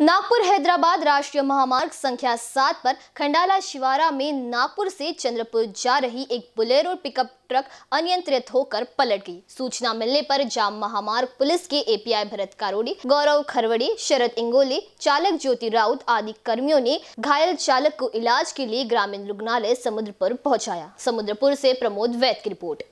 नागपुर हैदराबाद राष्ट्रीय महामार्ग संख्या सात पर खंडाला शिवारा में नागपुर से चंद्रपुर जा रही एक बुलेरो पिकअप ट्रक अनियंत्रित होकर पलट गई सूचना मिलने पर जाम महामार्ग पुलिस के एपीआई भरत कारोड़ी गौरव खरवड़े शरद इंगोले चालक ज्योति राउत आदि कर्मियों ने घायल चालक को इलाज के लिए ग्रामीण रुग्णालय समुद्रपुर पहुँचाया समुद्रपुर ऐसी प्रमोद वैद की रिपोर्ट